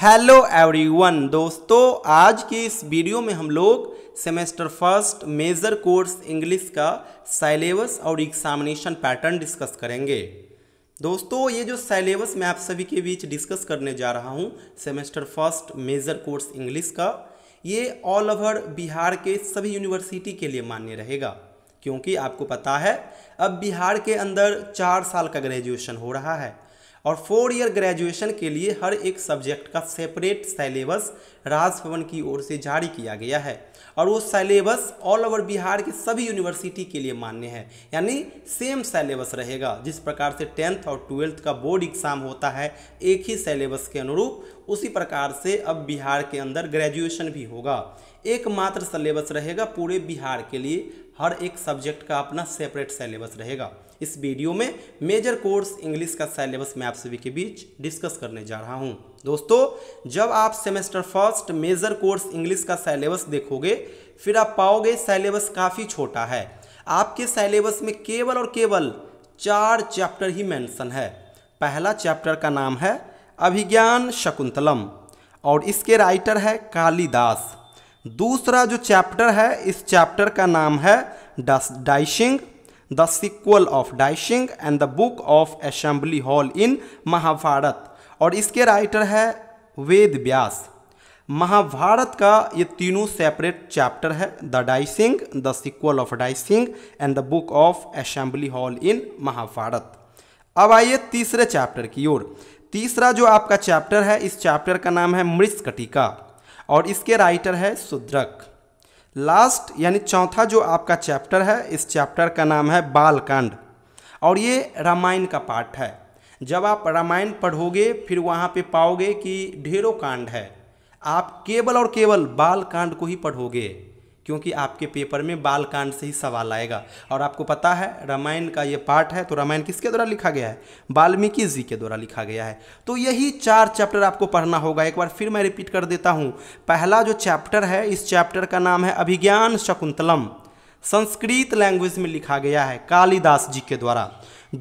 hello everyone दोस्तों आज के इस वीडियो में हम लोग semester first major course English का सिलेबस और एग्जामिनेशन पैटर्न डिस्कस करेंगे दोस्तों ये जो सिलेबस मैं आप सभी के बीच डिस्कस करने जा रहा हूँ semester first major course English का ये ऑल ओवर बिहार के सभी यूनिवर्सिटी के लिए मान्य रहेगा क्योंकि आपको पता है अब बिहार के अंदर चार साल का ग्रेजुएशन हो रहा है और फोर ईयर ग्रेजुएशन के लिए हर एक सब्जेक्ट का सेपरेट सेलेबस राजभवन की ओर से जारी किया गया है और वो सेलेबस ऑल ओवर बिहार के सभी यूनिवर्सिटी के लिए मान्य है यानी सेम सेलेबस रहेगा जिस प्रकार से टेंथ और ट्वेल्थ का बोर्ड एग्जाम होता है एक ही सेलेबस के अनुरूप उसी प्रकार से अब बिहार के अंदर ग्रेजुएशन भी होगा एकमात्र सलेबस रहेगा पूरे बिहार के लिए हर एक सब्जेक्ट का अपना सेपरेट सलेबस रहेगा इस वीडियो में मेजर कोर्स इंग्लिश का सलेबस मैं आप सभी के बीच डिस्कस करने जा रहा हूं दोस्तों जब आप semester first major course English का सलेबस देखोगे फिर आप पाओगे सलेबस काफ़ी छोटा है आपके सलेबस में केवल और केवल चार चैप्टर ही मेंशन है पहला चैप्टर का नाम है अभिज्ञान शकुंतलम और इसके राइटर है कालिदास दूसरा जो चैप्टर है इस चैप्टर का नाम है dicing the sequel of dicing and the book of assembly hall in Mahabharata और इसके राइटर है वेद व्यास महाभारत का ये तीनों सेपरेट चैप्टर है the dicing the sequel of dicing and the book of assembly hall in Mahabharata अब आइए तीसरे चैप्टर की ओर तीसरा जो आपका चैप्टर है इस चैप्टर का नाम है मृत्स्कटिका और इसके राइटर है सुद्रक लास्ट यानी चौथा जो आपका चैप्टर है इस चैप्टर का नाम है बालकांड और ये रामायण का पार्ट है जब आप रामायण पढ़ोगे फिर वहाँ पे पाओगे कि ढेरों कांड है आप केवल और केवल बालकांड को ही पढ़ोगे क्योंकि आपके पेपर में बालकांड से ही सवाल आएगा और आपको पता है रामायण का ये पाठ है तो रामायण किसके द्वारा लिखा गया है वाल्मीकि जी के द्वारा लिखा गया है तो यही चार चैप्टर आपको पढ़ना होगा एक बार फिर मैं रिपीट कर देता हूँ पहला जो चैप्टर है इस चैप्टर का नाम है अभिज्ञान शकुंतलम संस्कृत लैंग्वेज में लिखा गया है कालिदास जी के द्वारा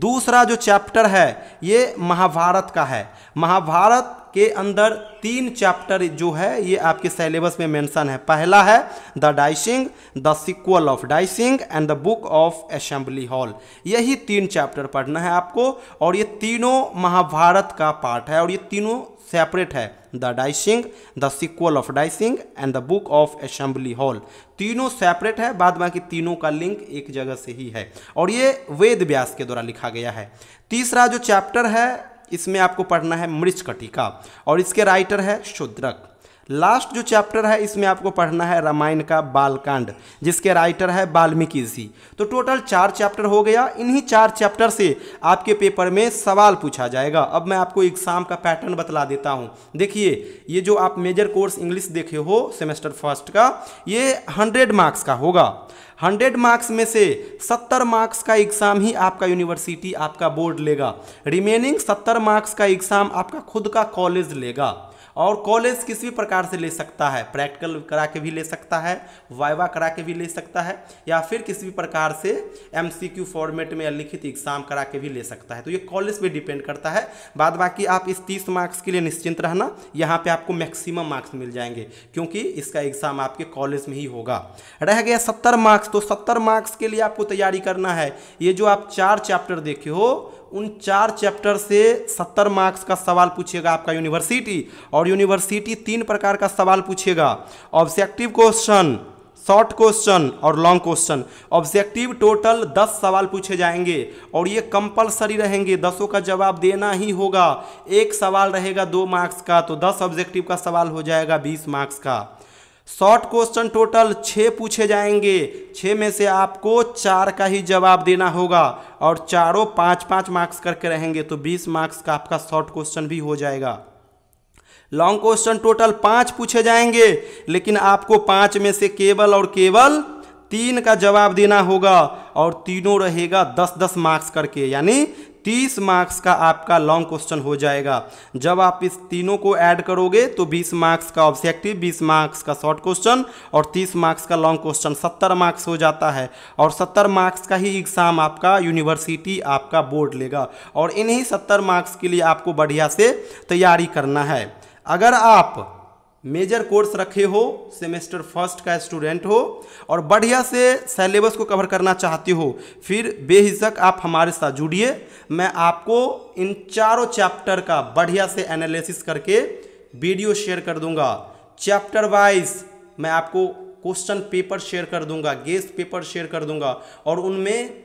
दूसरा जो चैप्टर है ये महाभारत का है महाभारत के अंदर तीन चैप्टर जो है ये आपके सिलेबस में मेंशन है पहला है the dicing the sequel of dicing and the book of assembly hall यही तीन चैप्टर पढ़ना है आपको और ये तीनों महाभारत का पार्ट है और ये तीनों सेपरेट है the dicing the sequel of dicing and the book of assembly hall तीनों सेपरेट है बाद बाकी तीनों का लिंक एक जगह से ही है और ये वेद व्यास के द्वारा लिखा गया है तीसरा जो चैप्टर है इसमें आपको पढ़ना है कटिका और इसके राइटर है शुद्रक लास्ट जो चैप्टर है इसमें आपको पढ़ना है रामायण का बालकांड जिसके राइटर है वाल्मीकि जी तो टोटल चार चैप्टर हो गया इन्हीं चार चैप्टर से आपके पेपर में सवाल पूछा जाएगा अब मैं आपको एग्जाम का पैटर्न बतला देता हूँ देखिए ये जो आप मेजर कोर्स इंग्लिश देखे हो सेमेस्टर फर्स्ट का ये हंड्रेड मार्क्स का होगा हंड्रेड मार्क्स में से सत्तर मार्क्स का एग्ज़ाम ही आपका यूनिवर्सिटी आपका बोर्ड लेगा रिमेनिंग सत्तर मार्क्स का एग्ज़ाम आपका खुद का कॉलेज लेगा और कॉलेज किसी भी प्रकार से ले सकता है प्रैक्टिकल करा के भी ले सकता है वाइवा करा के भी ले सकता है या फिर किसी भी प्रकार से एमसीक्यू फॉर्मेट में लिखित एग्जाम करा के भी ले सकता है तो ये कॉलेज पर डिपेंड करता है बाद बाकी आप इस तीस मार्क्स के लिए निश्चिंत रहना यहाँ पर आपको मैक्सिमम मार्क्स मिल जाएंगे क्योंकि इसका एग्जाम आपके कॉलेज में ही होगा रह गया सत्तर मार्क्स तो सत्तर मार्क्स के लिए आपको तैयारी करना है ये जो आप चार चैप्टर देखे हो उन चार चैप्टर से सत्तर मार्क्स का सवाल पूछेगा आपका यूनिवर्सिटी और यूनिवर्सिटी तीन प्रकार का सवाल पूछेगा ऑब्जेक्टिव क्वेश्चन शॉर्ट क्वेश्चन और लॉन्ग क्वेश्चन ऑब्जेक्टिव टोटल दस सवाल पूछे जाएंगे और ये कंपलसरी रहेंगे दसों का जवाब देना ही होगा एक सवाल रहेगा दो मार्क्स का तो दस ऑब्जेक्टिव का सवाल हो जाएगा बीस मार्क्स का शॉर्ट क्वेश्चन टोटल छः पूछे जाएंगे छः में से आपको चार का ही जवाब देना होगा और चारों पाँच पाँच मार्क्स करके रहेंगे तो बीस मार्क्स का आपका शॉर्ट क्वेश्चन भी हो जाएगा लॉन्ग क्वेश्चन टोटल पाँच पूछे जाएंगे लेकिन आपको पाँच में से केवल और केवल तीन का जवाब देना होगा और तीनों रहेगा दस दस मार्क्स करके यानी तीस मार्क्स का आपका लॉन्ग क्वेश्चन हो जाएगा जब आप इस तीनों को ऐड करोगे तो बीस मार्क्स का ऑब्जेक्टिव बीस मार्क्स का शॉर्ट क्वेश्चन और तीस मार्क्स का लॉन्ग क्वेश्चन सत्तर मार्क्स हो जाता है और सत्तर मार्क्स का ही एग्ज़ाम आपका यूनिवर्सिटी आपका बोर्ड लेगा और इन्हीं सत्तर मार्क्स के लिए आपको बढ़िया से तैयारी करना है अगर आप मेजर कोर्स रखे हो सेमेस्टर फर्स्ट का स्टूडेंट हो और बढ़िया से सेलेबस को कवर करना चाहते हो फिर बेहिचक आप हमारे साथ जुड़िए मैं आपको इन चारों चैप्टर का बढ़िया से एनालिसिस करके वीडियो शेयर कर दूंगा चैप्टर वाइज मैं आपको क्वेश्चन पेपर शेयर कर दूंगा गेस्ट पेपर शेयर कर दूंगा और उनमें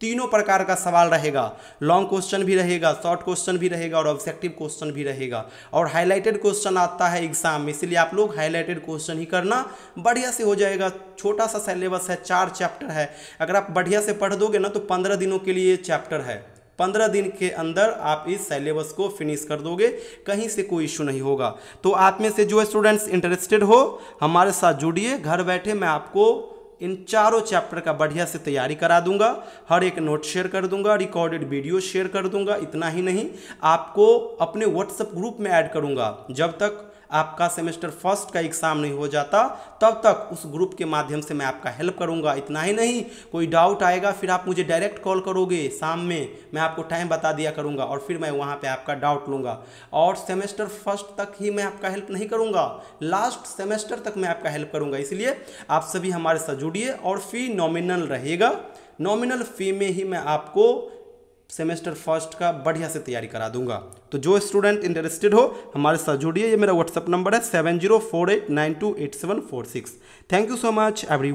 तीनों प्रकार का सवाल रहेगा लॉन्ग क्वेश्चन भी रहेगा शॉर्ट क्वेश्चन भी रहेगा और ऑब्जेक्टिव क्वेश्चन भी रहेगा और हाईलाइटेड क्वेश्चन आता है एग्जाम में इसलिए आप लोग हाईलाइटेड क्वेश्चन ही करना बढ़िया से हो जाएगा छोटा सा सिलेबस है चार चैप्टर है अगर आप बढ़िया से पढ़ दोगे ना तो पंद्रह दिनों के लिए चैप्टर है पंद्रह दिन के अंदर आप इस सिलेबस को फिनिश कर दोगे कहीं से कोई इशू नहीं होगा तो आप में से जो स्टूडेंट्स इंटरेस्टेड हो हमारे साथ जुड़िए घर बैठे मैं आपको इन चारों चैप्टर का बढ़िया से तैयारी करा दूंगा हर एक नोट शेयर कर दूंगा रिकॉर्डेड वीडियो शेयर कर दूंगा इतना ही नहीं आपको अपने व्हाट्सएप ग्रुप में ऐड करूंगा जब तक आपका सेमेस्टर फर्स्ट का एग्ज़ाम नहीं हो जाता तब तक उस ग्रुप के माध्यम से मैं आपका हेल्प करूंगा इतना ही नहीं कोई डाउट आएगा फिर आप मुझे डायरेक्ट कॉल करोगे शाम में मैं आपको टाइम बता दिया करूंगा और फिर मैं वहाँ पर आपका डाउट लूंगा और सेमेस्टर फर्स्ट तक ही मैं आपका हेल्प नहीं करूँगा लास्ट सेमेस्टर तक मैं आपका हेल्प करूँगा इसलिए आप सभी हमारे साथ जुड़िए और फी नॉमिनल रहेगा नॉमिनल फ़ी में ही मैं आपको सेमेस्टर फर्स्ट का बढ़िया से तैयारी करा दूंगा तो जो स्टूडेंट इंटरेस्टेड हो हमारे साथ जुड़िए ये मेरा व्हाट्सअप नंबर है seven zero four eight nine two eight seven four six thank you so much every